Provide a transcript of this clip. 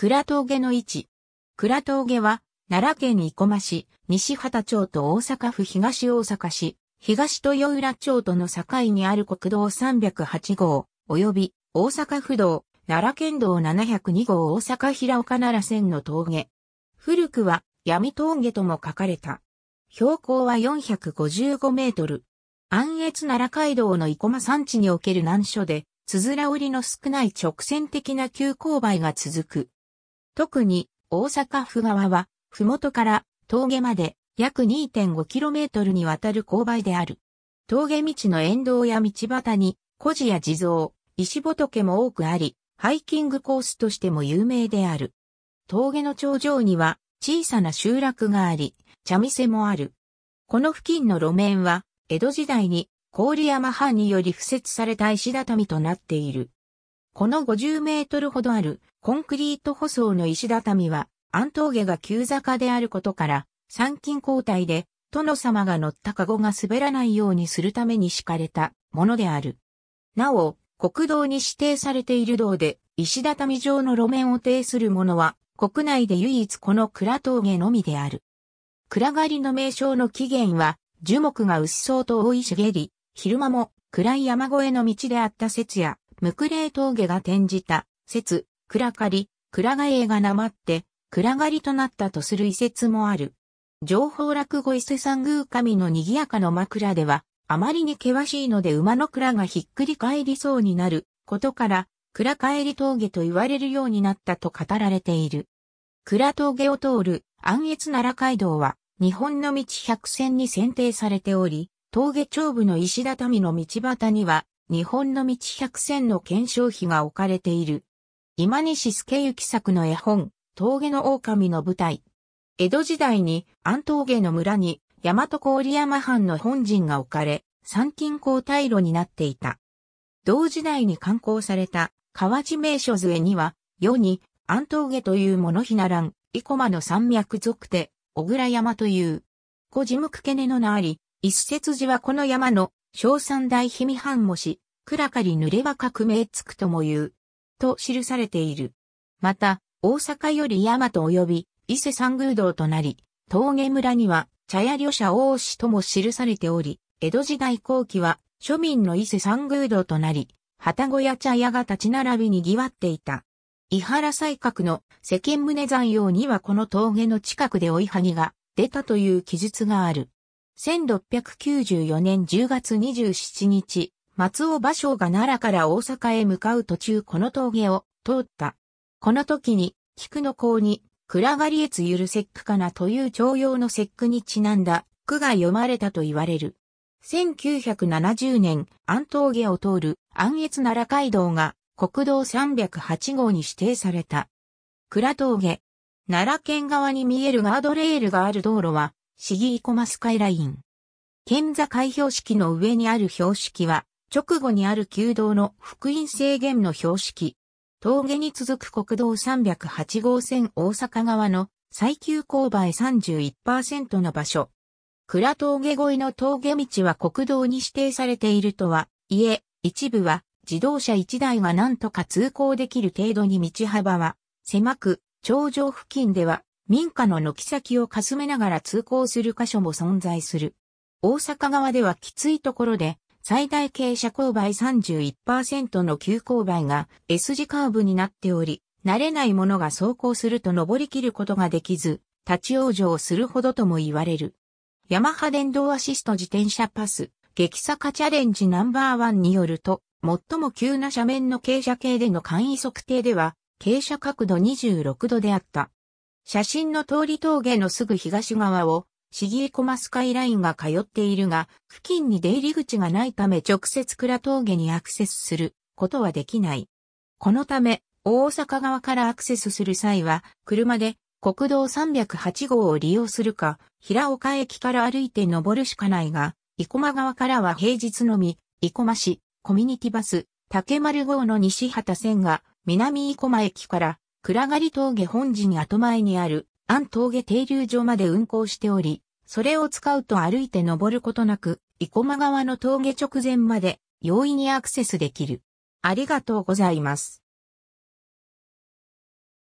倉峠の位置。倉峠は、奈良県生駒市、西畑町と大阪府東大阪市、東豊浦町との境にある国道308号、及び大阪府道、奈良県道702号大阪平岡奈良線の峠。古くは闇峠とも書かれた。標高は455メートル。安越奈良街道の生駒山地における難所で、つづら折りの少ない直線的な急勾配が続く。特に大阪府側は、ふもとから峠まで約 2.5km にわたる勾配である。峠道の沿道や道端に、古寺や地蔵、石仏も多くあり、ハイキングコースとしても有名である。峠の頂上には小さな集落があり、茶店もある。この付近の路面は、江戸時代に郡山藩により敷設された石畳となっている。この50メートルほどあるコンクリート舗装の石畳は、安峠が急坂であることから、参勤交代で、殿様が乗ったカゴが滑らないようにするために敷かれたものである。なお、国道に指定されている道で、石畳状の路面を呈するものは、国内で唯一この倉峠のみである。暗がりの名称の起源は、樹木が薄そうと覆い茂り、昼間も暗い山越えの道であった説や、ムクレー峠が転じた、説、暗がり、暗がえがなまって、暗がりとなったとする遺説もある。情報落語伊勢山宮神の賑やかの枕では、あまりに険しいので馬の蔵がひっくり返りそうになることから、蔵帰り峠と言われるようになったと語られている。蔵峠を通る安越奈良街道は、日本の道百選に選定されており、峠頂部の石畳の道端には、日本の道百選の検証費が置かれている。今西助行作の絵本、峠の狼の舞台。江戸時代に安峠の村に大和郡山藩の本陣が置かれ、参勤交代路になっていた。同時代に刊行された河内名所図絵には、世に安峠という物ひならん、生駒の山脈属手、小倉山という。小事務くけねの名あり、一節寺はこの山の、小三大秘藩もし、暗かり濡れは革命つくとも言う、と記されている。また、大阪より大和及び伊勢三宮道となり、峠村には茶屋旅者王子とも記されており、江戸時代後期は庶民の伊勢三宮道となり、旗小屋茶屋が立ち並びにぎわっていた。伊原西閣の世間宗山用にはこの峠の近くで追いはぎが出たという記述がある。1694年10月27日、松尾芭蕉が奈良から大阪へ向かう途中この峠を通った。この時に、菊の甲に、暗がりえつゆる節句かなという徴用の節句にちなんだ句が読まれたと言われる。1970年、安峠を通る安越奈良街道が国道308号に指定された。倉峠。奈良県側に見えるガードレールがある道路は、市議イコマスカイライン。県座開標式の上にある標識は、直後にある旧道の福音制限の標識。峠に続く国道308号線大阪側の最急勾配31%の場所。倉峠越えの峠道は国道に指定されているとは、いえ、一部は自動車1台が何とか通行できる程度に道幅は狭く、頂上付近では民家の軒先をかすめながら通行する箇所も存在する。大阪側ではきついところで最大傾斜勾配31%の急勾配が S 字カーブになっており、慣れない者が走行すると登り切ることができず、立ち往生するほどとも言われる。ヤマハ電動アシスト自転車パス、激坂チャレンジナンバーワンによると、最も急な斜面の傾斜系での簡易測定では、傾斜角度26度であった。写真の通り峠のすぐ東側をシギエコマスカイラインが通っているが、付近に出入り口がないため直接倉峠にアクセスすることはできない。このため、大阪側からアクセスする際は、車で国道308号を利用するか、平岡駅から歩いて登るしかないが、生駒側からは平日のみ、生駒市、コミュニティバス、竹丸号の西畑線が、南生駒駅から、暗がり峠本陣後前にある安峠停留所まで運行しており、それを使うと歩いて登ることなく、生駒川の峠直前まで容易にアクセスできる。ありがとうございます。